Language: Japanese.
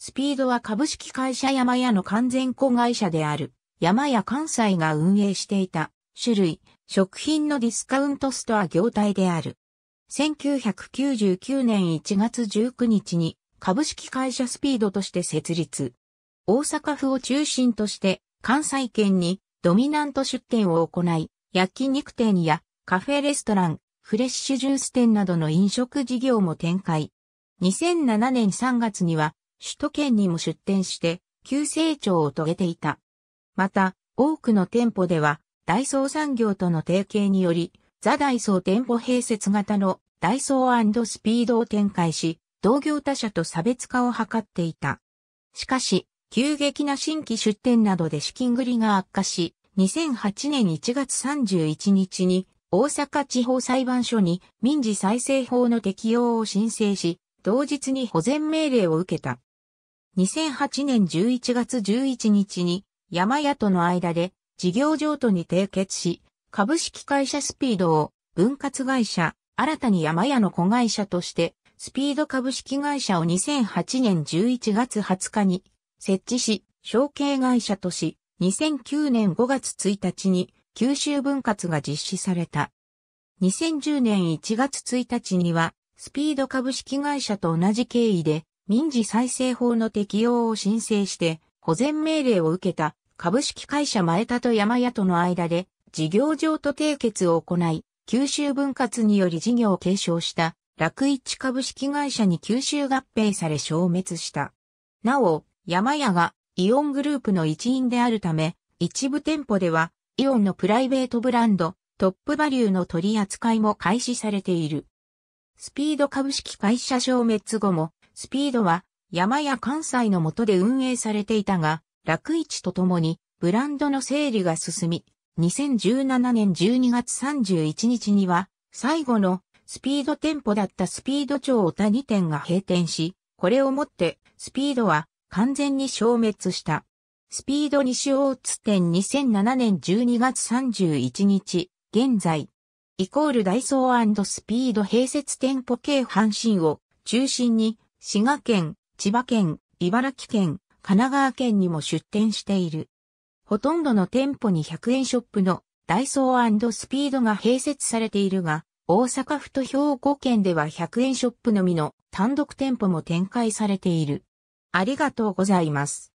スピードは株式会社山屋の完全子会社である、山屋関西が運営していた、種類、食品のディスカウントストア業態である。1999年1月19日に株式会社スピードとして設立。大阪府を中心として関西圏にドミナント出店を行い、焼肉店やカフェレストラン、フレッシュジュース店などの飲食事業も展開。2007年3月には首都圏にも出店して、急成長を遂げていた。また、多くの店舗では、ダイソー産業との提携により、ザ・ダイソー店舗併設型のダイソースピードを展開し、同業他社と差別化を図っていた。しかし、急激な新規出店などで資金繰りが悪化し、2008年1月31日に大阪地方裁判所に民事再生法の適用を申請し、同日に保全命令を受けた。2008年11月11日に山屋との間で事業譲渡に締結し、株式会社スピードを分割会社、新たに山屋の子会社として、スピード株式会社を2008年11月20日に設置し、承継会社とし、2009年5月1日に九州分割が実施された。2010年1月1日には、スピード株式会社と同じ経緯で、民事再生法の適用を申請して、保全命令を受けた株式会社前田と山屋との間で事業上と締結を行い、九州分割により事業を継承した楽一株式会社に九州合併され消滅した。なお、山屋がイオングループの一員であるため、一部店舗ではイオンのプライベートブランドトップバリューの取り扱いも開始されている。スピード株式会社消滅後もスピードは山や関西の下で運営されていたが、楽市とともにブランドの整理が進み、2017年12月31日には、最後のスピード店舗だったスピード町他2店が閉店し、これをもってスピードは完全に消滅した。スピード西大津店2007年12月31日、現在、イコールダイソースピード併設店舗系阪神を中心に滋賀県、千葉県、茨城県、神奈川県にも出店している。ほとんどの店舗に100円ショップのダイソースピードが併設されているが、大阪府と兵庫県では100円ショップのみの単独店舗も展開されている。ありがとうございます。